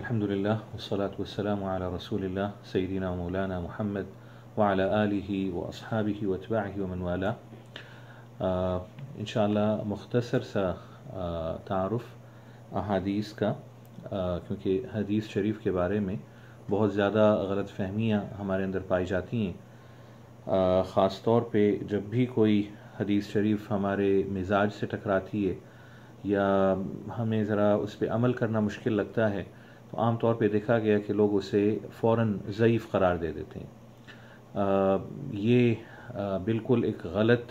अल्हम्दुलिल्लाह वस्सलातु वस्सलामु अला रसूलिल्लाह सय्यदina मौलाना मोहम्मद व अला आलिहि व अस्हाबिहि व अतबाइहि व मन वाला इंशाल्लाह मुख्तसर सा तारफ़ अहादीस का क्योंकि हदीस शरीफ के बारे में बहुत ज़्यादा गलत फहमियाँ हमारे अंदर पाई जाती हैं ख़ास तौर पे जब भी कोई हदीस शरीफ हमारे मिजाज से टकराती है या हमें ज़रा उस पर अमल करना मुश्किल लगता है आम तौर पे देखा गया कि लोग उसे फ़ौर ज़यीफ़ करार दे देते हैं आ, ये आ, बिल्कुल एक गलत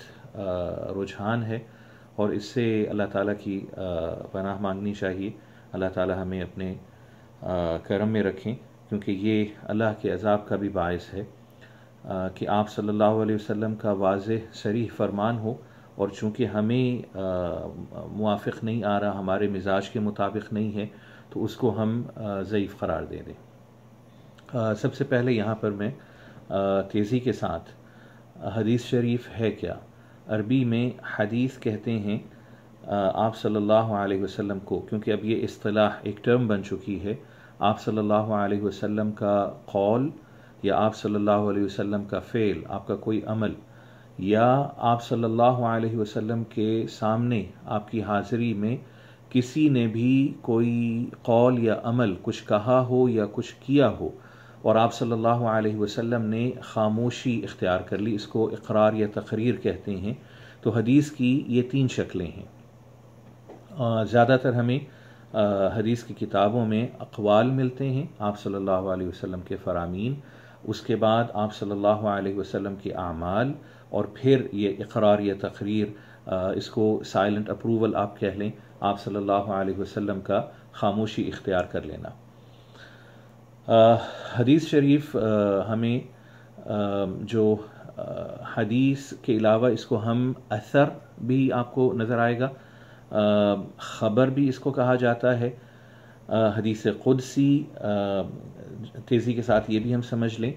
रुझान है और इससे अल्लाह ताला की पनाह मांगनी चाहिए अल्लाह ताला हमें अपने करम में रखें क्योंकि ये अल्लाह के अजाब का भी बायस है कि आप सल्लल्लाहु अलैहि वसल्लम का वाज शरी फरमान हो और चूँकि हमें मुआफ़ नहीं आ रहा हमारे मिजाज के मुताबिक नहीं है तो उसको हम ज़यीफ़ करार दे दें सबसे पहले यहाँ पर मैं तेज़ी के साथ हदीस शरीफ है क्या अरबी में हदीस कहते हैं आप सल्लल्लाहु अलैहि वसल्लम को क्योंकि अब ये अतलाह एक टर्म बन चुकी है आप सल्लल्लाहु अलैहि वसल्लम का कौल या आप सल्लल्लाहु अलैहि वसल्लम का फ़ेल आपका कोई अमल या आप सल्लल्लाहु अलैहि वसल्लम के सामने आपकी हाज़िरी में किसी ने भी कोई कौल या अमल कुछ कहा हो या कुछ किया हो और आप सल्लल्लाहु अलैहि वसल्लम ने खामोशी इख्तियार कर ली इसको इकरार या तकरीर कहते हैं तो हदीस की ये तीन शक्लें हैं ज़्यादातर हमें हदीस की किताबों में अकवाल मिलते हैं आप सल्लल्लाहु अलैहि वसल्लम के फ़रामीन उसके बाद आप सल्लल्लाहु अलैहि वसल्लम के आमाल और फिर ये इकरार या तकरीर इसको साइलेंट अप्रूवल आप कह लें आप सल्लल्लाहु अलैहि वसल्लम का खामोशी इख्तियार कर लेना आ, हदीस शरीफ आ, हमें आ, जो आ, हदीस के अलावा इसको हम असर भी आपको नज़र आएगा ख़बर भी इसको कहा जाता है आ, हदीस क़ुदसी तेज़ी के साथ ये भी हम समझ लें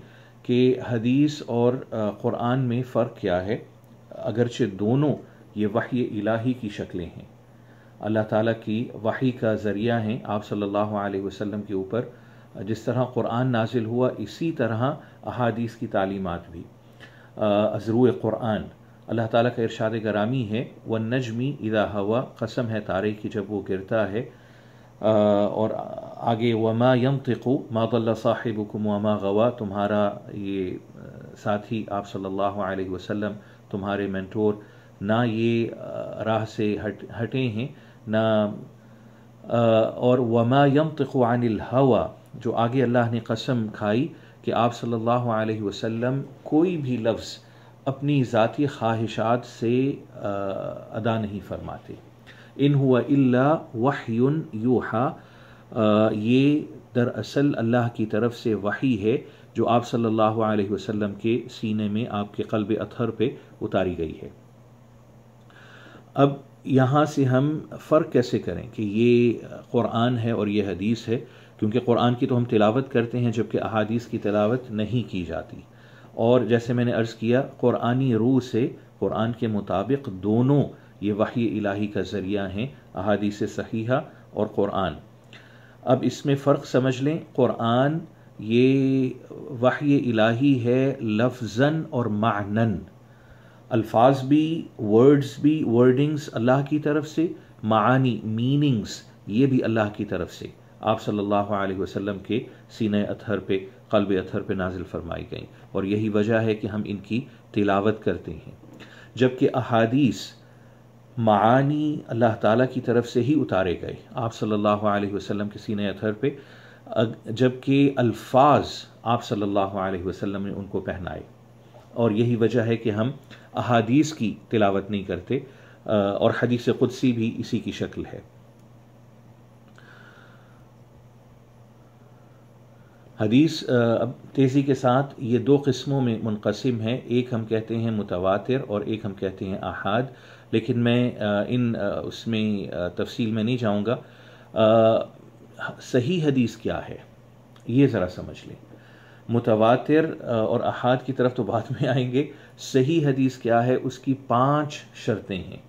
कि हदीस और क़ुरान में फ़र्क क्या है अगरचे दोनों ये वही इलाही की शक्लें हैं अल्लाह ताला की वही का ज़रिया हैं आप सल्लल्लाहु अलैहि वसल्लम के ऊपर जिस तरह कुरान नाजिल हुआ इसी तरह अहादीस की तालीमात भी अजरू कुरान अल्लाह ताला का इरशाद गरामी है व नजमी इदा हवा कसम है तारे की जब वो गिरता है और आगे वमा यम तिकु मातल्ला साहिबुकुम वमा गवा तुम्हारा ये साथी आप सल्लल्लाहु अलैहि वसल्लम तुम्हारे मेंटोर ना ये राह से हट हटे हैं ना आ, और वमा यम तखवानिल हवा जो आगे अल्लाह ने कसम खाई कि आप सल्लल्लाहु अलैहि वसल्लम कोई भी लफ्ज़ अपनी ज़ाती ख्वाहिशात से आ, अदा नहीं फरमाते इन हुआ इल्ला वहयुन यूहा ये दरअसल अल्लाह की तरफ से वही है जो आप सल्लल्लाहु अलैहि वसल्लम के सीने में आपके कल्ब अथर पे उतारी गई है अब यहाँ से हम फ़र्क कैसे करें कि ये क़ुरान है और ये हदीस है क्योंकि क़ुरान की तो हम तिलावत करते हैं जबकि अहादीस की तिलावत नहीं की जाती और जैसे मैंने अर्ज़ किया क़ुरानी रूह से क़ुरान के मुताबिक दोनों ये वही इलाही का ज़रिया हैं अहादीस सहीहा और क़ुरान अब इसमें फ़र्क समझ लें क़ुरान ये वही इलाही है लफ्ज़न और मानन अल्फाज भी वर्ड्स भी वर्डिंग्स अल्लाह की तरफ से मानी मीनिंग्स ये भी अल्लाह की तरफ से आप सल्लल्लाहु अलैहि वसल्लम के सीने अथहर पे कल्ब अथहर पे नाजिल फरमाई गई और यही वजह है कि हम इनकी तिलावत करते हैं जबकि अहादीस मानी अल्लाह ताला की तरफ से ही उतारे गए आप सल्लल्लाहु अलैहि वसल्लम के सीने अथहर पे जबकि अल्फाज आप सल्लल्लाहु अलैहि वसल्लम ने उनको पहनाए और यही वजह है कि हम अहादीस की तिलावत नहीं करते और हदीस क़ुदसी भी इसी की शक्ल है हदीस अब तेज़ी के साथ ये दो किस्मों में मुनकसम है एक हम कहते हैं मुतवातिर और एक हम कहते हैं अहाद लेकिन मैं इन उसमें तफसील में नहीं जाऊंगा सही हदीस क्या है ये ज़रा समझ लें मुतवातिर और अहाद की तरफ तो बाद में आएंगे सही हदीस क्या है उसकी पांच शर्तें हैं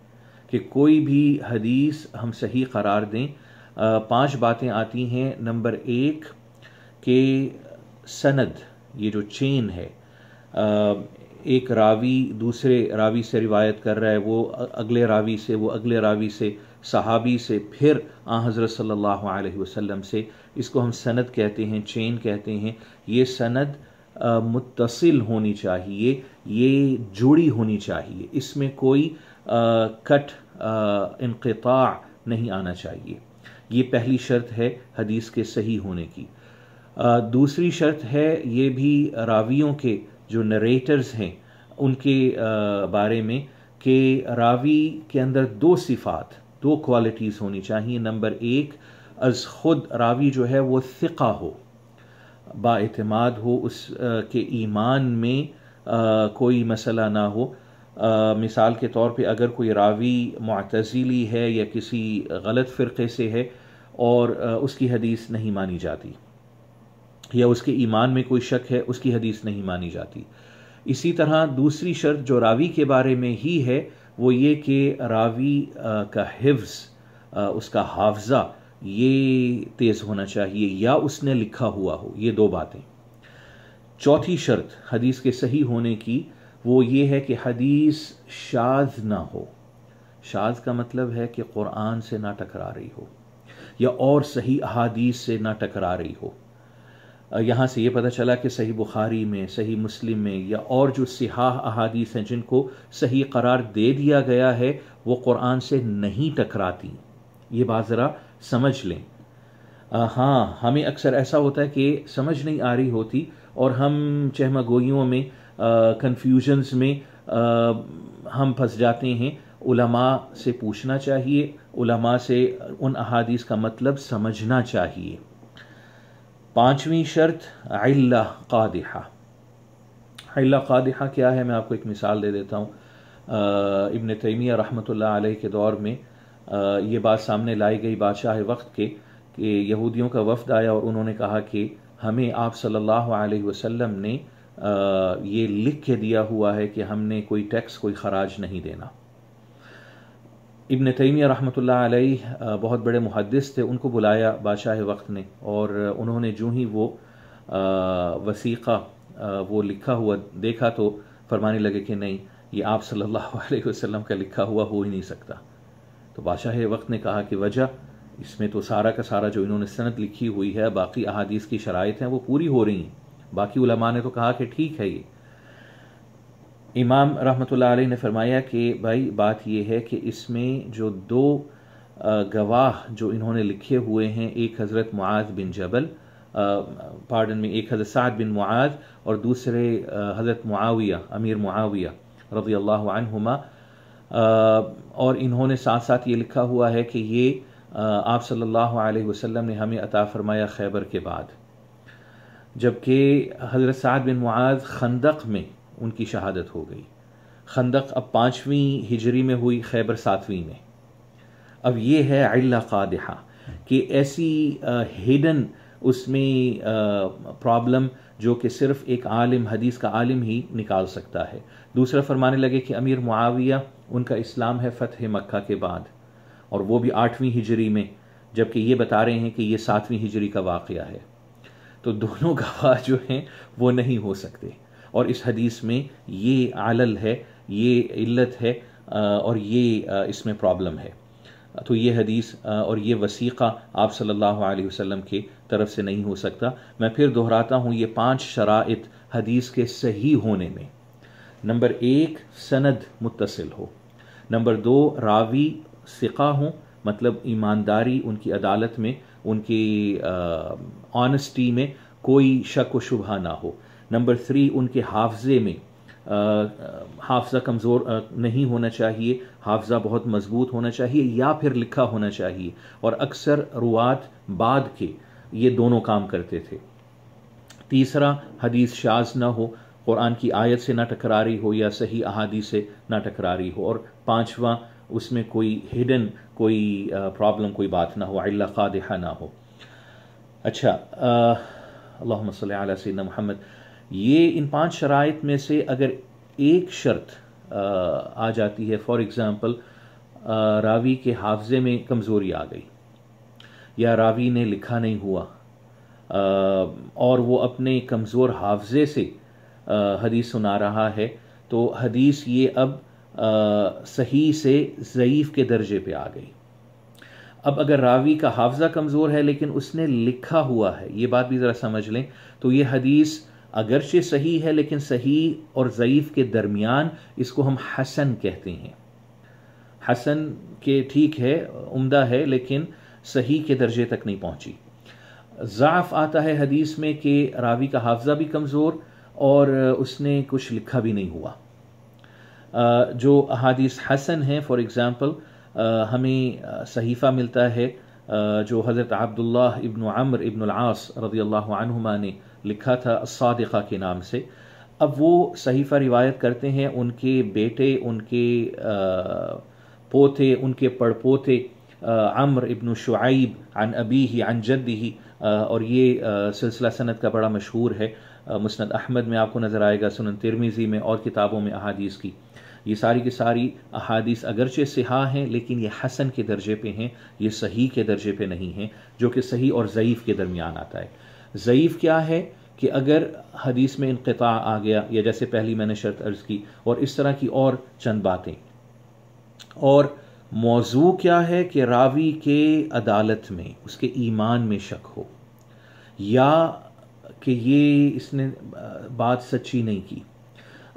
कि कोई भी हदीस हम सही करार दें पांच बातें आती हैं नंबर एक के सनद ये जो चेन है एक रावी दूसरे रावी से रिवायत कर रहा है वो अगले रावी से वो अगले रावी से सहाबी से फिर आ हज़रत सल्लल्लाहु अलैहि वसल्लम से इसको हम सनद कहते हैं चेन कहते हैं ये सनद मुतसिल होनी चाहिए ये जुड़ी होनी चाहिए इसमें कोई आ, कट इनकता नहीं आना चाहिए ये पहली शर्त है हदीस के सही होने की आ, दूसरी शर्त है ये भी रावियों के जो नरेटर्स हैं उनके आ, बारे में कि रावी के अंदर दो सिफात दो क्वालिटीज़ होनी चाहिए नंबर एक अज खुद रावी जो है वो सिका हो बातमाद हो उस के ईमान में कोई मसला ना हो मिसाल के तौर पे अगर कोई रावी मतजीली है या किसी गलत फ़िरक़े से है और उसकी हदीस नहीं मानी जाती या उसके ईमान में कोई शक है उसकी हदीस नहीं मानी जाती इसी तरह दूसरी शर्त जो रावी के बारे में ही है वो ये कि रावी का हिफ्ज़ उसका हाफज़ा ये तेज़ होना चाहिए या उसने लिखा हुआ हो ये दो बातें चौथी शर्त हदीस के सही होने की वो ये है कि हदीस शाज ना हो शाज का मतलब है कि क़ुरान से ना टकरा रही हो या और सही अहादीस से ना टकरा रही हो यहाँ से ये पता चला कि सही बुखारी में सही मुस्लिम में या और जो सिहाह अहादीस हैं जिनको सही करार दे दिया गया है वो क़ुरान से नहीं टकराती ये बात ज़रा समझ लें हाँ हमें अक्सर ऐसा होता है कि समझ नहीं आ रही होती और हम चहमागोइयों में कन्फ्यूजन्स में आ, हम फंस जाते हैं उलमा से पूछना चाहिए उलमा से उन अहादीस का मतलब समझना चाहिए पांचवी शर्त अल्ला कादहा अल्ला क्या है मैं आपको एक मिसाल दे देता हूँ इबन तैमिया रहमत के दौर में ये बात सामने लाई गई बादशाह वक्त के कि यहूदियों का वफद आया और उन्होंने कहा कि हमें आप सल्लल्लाहु अलैहि वसल्लम ने ये लिख के दिया हुआ है कि हमने कोई टैक्स कोई ख़राज नहीं देना इब्न तैमिया रहमतुल्लाह अलैह बहुत बड़े मुहदस थे उनको बुलाया बादशाह वक्त ने और उन्होंने जो ही वो वसीक़ा वो लिखा हुआ देखा तो फरमाने लगे कि नहीं ये आप सल्लल्लाहु अलैहि वसल्लम का लिखा हुआ हो ही नहीं सकता तो बादशाह वक्त ने कहा कि वजह इसमें तो सारा का सारा जो इन्होंने सनत लिखी हुई है बाकी अहादीस की शराइ हैं वो पूरी हो रही हैं बाकी उलमा ने तो कहा कि ठीक है ये इमाम रहमत आलही ने फरमाया कि भाई बात यह है कि इसमें जो दो गवाह जो इन्होंने लिखे हुए हैं एक हज़रत मुआज बिन जबल पार्डन में एक हज़रत साद बिन मुआज और दूसरे हज़रत मुआविया अमीर मुआविया रज़ी अल्लाह और इन्होंने साथ साथ ये लिखा हुआ है कि ये आप सल्लल्लाहु अलैहि वसल्लम ने हमें अता फरमाया खैबर के बाद जबकि हज़रत साद बिन मुआज़ खंदक में उनकी शहादत हो गई खंदक अब पाँचवीं हिजरी में हुई खैबर सातवीं में अब ये है अल्ला कादहा कि ऐसी हिडन उसमें प्रॉब्लम जो कि सिर्फ एक आलिम हदीस का आलिम ही निकाल सकता है दूसरा फरमाने लगे कि अमीर मुआविया उनका इस्लाम है फ़तह मक्का के बाद और वो भी आठवीं हिजरी में जबकि ये बता रहे हैं कि ये सातवीं हिजरी का वाक़ है तो दोनों गवाह जो हैं वो नहीं हो सकते और इस हदीस में ये आलल है ये इल्लत है और ये इसमें प्रॉब्लम है तो ये हदीस और ये वसीक़ा आप सल्लल्लाहु अलैहि वसल्लम के तरफ से नहीं हो सकता मैं फिर दोहराता हूँ ये पांच शराइत हदीस के सही होने में नंबर एक सनद मुतसिल हो नंबर दो रावी सिका हो मतलब ईमानदारी उनकी अदालत में उनकी ऑनेस्टी में कोई शक व शुभा ना हो नंबर थ्री उनके हाफजे में हाफजा कमज़ोर नहीं होना चाहिए हाफजा बहुत मजबूत होना चाहिए या फिर लिखा होना चाहिए और अक्सर रुआत बाद के ये दोनों काम करते थे तीसरा हदीस शाज ना हो कुरान की आयत से ना टकरा रही हो या सही अहादी से ना टकरा रही हो और पाँचवा उसमें कोई हिडन कोई प्रॉब्लम कोई बात ना हो अल्ला ना हो अच्छा अल्लाह सल्ला महमद ये इन पांच शराइत में से अगर एक शर्त आ, आ जाती है फॉर एग्ज़ाम्पल रावी के हाफजे में कमज़ोरी आ गई या रावी ने लिखा नहीं हुआ आ, और वो अपने कमज़ोर हाफजे से हदीस सुना रहा है तो हदीस ये अब सही से ज़यीफ़ के दर्जे पे आ गई अब अगर रावी का हाफजा कमज़ोर है लेकिन उसने लिखा हुआ है ये बात भी ज़रा समझ लें तो ये हदीस अगरचे सही है लेकिन सही और ज़यीफ़ के दरमियान इसको हम हसन कहते हैं हसन के ठीक है उम्दा है लेकिन सही के दर्जे तक नहीं पहुँची ज़ाफ़ आता है हदीस में कि रावी का हाफजा भी कमज़ोर और उसने कुछ लिखा भी नहीं हुआ जो अहादीस हसन हैं फॉर एग्ज़ाम्पल हमें सहीफ़ा मिलता है जो हज़रत अब्दुल्ला इबन अमर इबन आस ने लिखा था सादिक़ा के नाम से अब वो सहीफ़ा रिवायत करते हैं उनके बेटे उनके पोते उनके पड़पोते अमर इबन शुआब अन अबी ही अन जद्दी ही और ये सिलसिला सनत का बड़ा मशहूर है मुस्ंद अहमद में आपको नज़र आएगा सुनन तिरमिज़ी में और किताबों में अहादीस की ये सारी की सारी अहादीस अगरचे सिहा हैं लेकिन ये हसन के दर्जे पे हैं ये सही के दर्जे पे नहीं हैं जो कि सही और ज़यीफ़ के दरमियान आता है ज़यीफ़ क्या है कि अगर हदीस में इनकता आ गया या जैसे पहली मैंने शर्त अर्ज़ की और इस तरह की और चंद बातें और मौजू क्या है कि रावी के अदालत में उसके ईमान में शक हो या कि ये इसने बात सच्ची नहीं की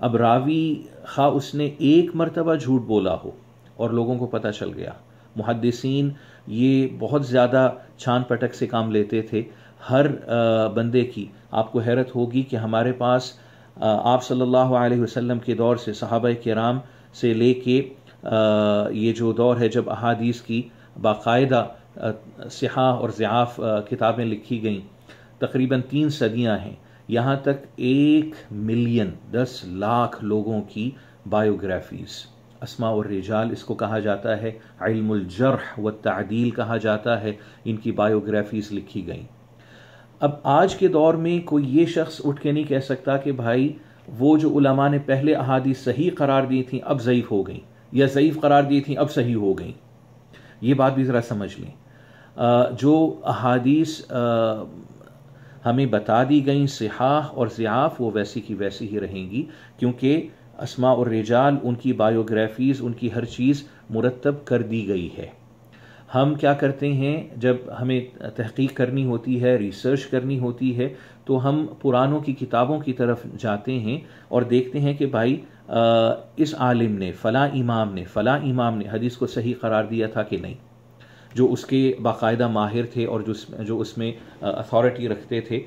अब रावी खा उसने एक मरतबा झूठ बोला हो और लोगों को पता चल गया मुहदसिन ये बहुत ज़्यादा छान पटक से काम लेते थे हर बंदे की आपको हैरत होगी कि हमारे पास आप सल्लल्लाहु अलैहि वसल्लम के दौर से सहाबा कराम से लेके ये जो दौर है जब अहादीस की बाकायदा सिहा और ज़ियाफ़ किताबें लिखी गईं तकरीबन तीन सदियां हैं यहाँ तक एक मिलियन दस लाख लोगों की बायोग्राफीज़ असमा और रिजाल इसको कहा जाता है इल्मजरह व तदील कहा जाता है इनकी बायोग्राफीज़ लिखी गई अब आज के दौर में कोई ये शख्स उठ के नहीं कह सकता कि भाई वो जो उलमा ने पहले अहादी सही करार दी थी अब ज़यीफ़ हो गई या ज़यीफ़ करार दी थी अब सही हो गई ये बात भी ज़रा समझ लें जो अहादीस हमें बता दी गई सिहाह और ज़ियाफ़ वो वैसी की वैसी ही रहेंगी क्योंकि असमा और रिजाल उनकी बायोग्राफीज़ उनकी हर चीज़ मुरतब कर दी गई है हम क्या करते हैं जब हमें तहकीक करनी होती है रिसर्च करनी होती है तो हम पुरानों की किताबों की तरफ जाते हैं और देखते हैं कि भाई इस आलिम ने फ़ला इमाम ने फ़ला इमाम ने हदीस को सही करार दिया था कि नहीं जो उसके बाकायदा माहिर थे और जो जो उसमें अथॉरिटी रखते थे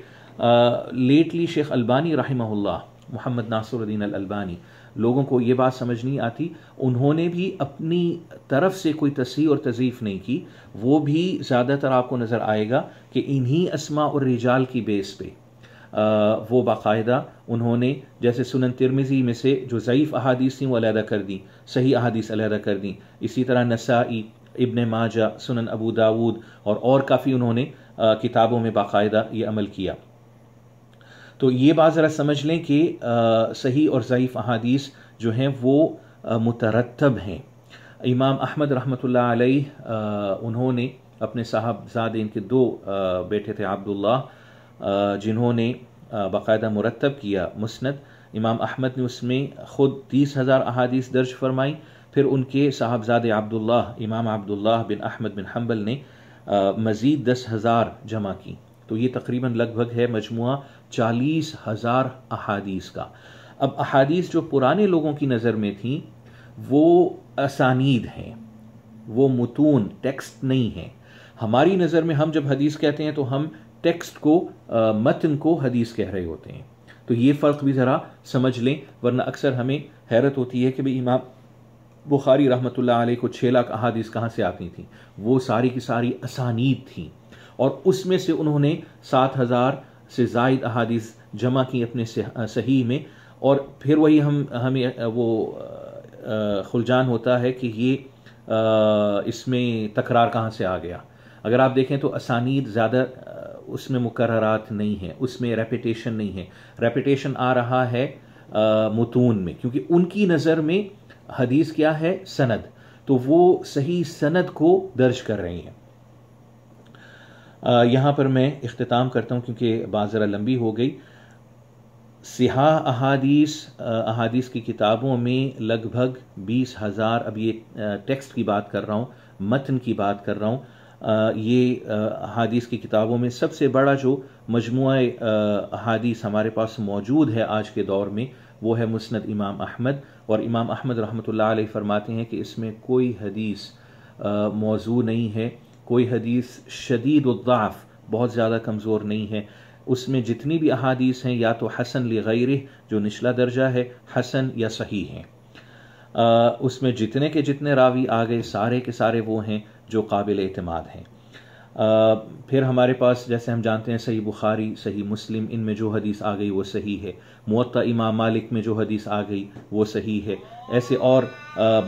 लेटली शेख अल्बानी रहमल्ला मोहम्मद नासुरुद्दीन अलबानी लोगों को ये बात समझ नहीं आती उन्होंने भी अपनी तरफ से कोई तसी और तजीफ़ नहीं की वो भी ज़्यादातर आपको नज़र आएगा कि इन्हीं असमा और रिजाल की बेस पे वो बाकायदा उन्होंने जैसे सुनन तिरमिज़ी में से जो ज़यीफ़ अहादीस थी वो अलहदा कर दी सही अहादीस अलहदा कर दी इसी तरह नसाई इबन माजा सुनन अबू दाऊद और और काफ़ी उन्होंने किताबों में बाकायदा ये अमल किया तो ये बात ज़रा समझ लें कि सही और ज़यीफ़ अहादीस जो हैं वो मुतरतब हैं इमाम अहमद रहमत उन्होंने अपने साहबजादे इनके दो बेटे थे अब्दुल्ला जिन्होंने बाकायदा मुरतब किया मुस्त इमाम अहमद ने उसमें ख़ुद तीस हज़ार अहादीस दर्ज फरमाई फिर उनके साहबजादे अब्दुल्ला इमाम Abdullah bin Ahmad bin Hanbal ने मज़ीद दस हज़ार जमा की तो ये तकरीबन लगभग है मजमु चालीस हज़ार अहादीस का अब अहादीस जो पुराने लोगों की नज़र में थी वो असानीद हैं वो मतून टेक्स्ट नहीं हैं हमारी नज़र में हम जब हदीस कहते हैं तो हम टेक्स्ट को मतन को हदीस कह रहे होते हैं तो ये फ़र्क भी ज़रा समझ लें वरना अक्सर हमें हैरत होती है कि भाई इमाम बुखारी रहमत आलि को छः लाख अहादीस कहाँ से आती थी वो सारी की सारी असानीद थी और उसमें से उन्होंने सात हज़ार से जायद अहादीस जमा की अपने सही में और फिर वही हम हमें वो खुलजान होता है कि ये इसमें तकरार कहाँ से आ गया अगर आप देखें तो असानी ज़्यादा उसमें मुकर्रात नहीं है उसमें रेपिटेशन नहीं है रेपिटेशन आ रहा है मतून में क्योंकि उनकी नज़र में हदीस क्या है सनद तो वो सही सनद को दर्ज कर रही हैं यहाँ पर मैं अख्ताम करता हूँ क्योंकि बाज़रा लंबी हो गई सिहा अहादीस अहादीस की किताबों में लगभग बीस हज़ार अब ये टेक्स्ट की बात कर रहा हूँ मतन की बात कर रहा हूँ ये अदीस की किताबों में सबसे बड़ा जो मजमु अदीस हमारे पास मौजूद है आज के दौर में वो है मुस्ंद इमाम अहमद और इमाम अहमद रहमत अलैह फरमाते हैं कि इसमें कोई हदीस मौजू नहीं है कोई हदीस शदीद उद्दाफ़ बहुत ज़्यादा कमज़ोर नहीं है उसमें जितनी भी अहादीस हैं या तो हसन लगैर जो निचला दर्जा है हसन या सही हैं उसमें जितने के जितने रावी आ गए सारे के सारे वो हैं जो काबिल अतमाद हैं फिर हमारे पास जैसे हम जानते हैं सही बुखारी सही मुस्लिम इन में जो हदीस आ गई वो सही है मुत इमाम मालिक में जो हदीस आ गई वो सही है ऐसे और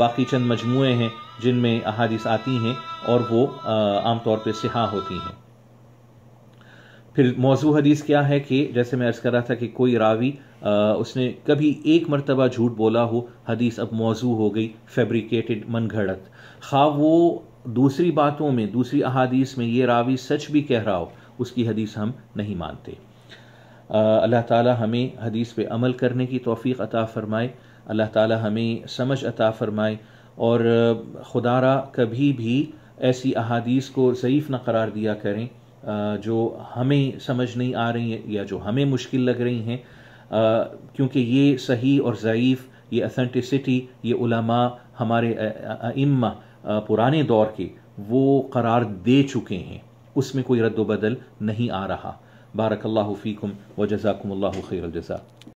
बाकी चंद मजमू हैं जिनमें अहादीस आती हैं और वो आमतौर पर सिहा होती हैं फिर मौजू हदीस क्या है कि जैसे मैं अर्ज़ कर रहा था कि कोई रावी आ, उसने कभी एक मरतबा झूठ बोला हो हदीस अब मौजू हो गई फेब्रिकेटेड मन घड़त खा वो दूसरी बातों में दूसरी अहादीस में ये रावी सच भी कह रहा हो उसकी हदीस हम नहीं मानते अल्लाह ताला हमें हदीस पे अमल करने की तोफ़ी अता फ़रमाए अल्लाह ताला हमें समझ अता फ़रमाए और खुदारा कभी भी ऐसी अहादीस को ज़यीफ़ ना करार दिया करें जो हमें समझ नहीं आ रही है या जो हमें मुश्किल लग रही हैं क्योंकि ये सही और ज़यीफ़ ये अथेंटिसिटी ये उलमा हमारे इम्मा पुराने दौर के वो करार दे चुके हैं उसमें कोई रद्दबदल नहीं आ रहा बारक फ़ीकम व जज़ाकम खैर जज़ा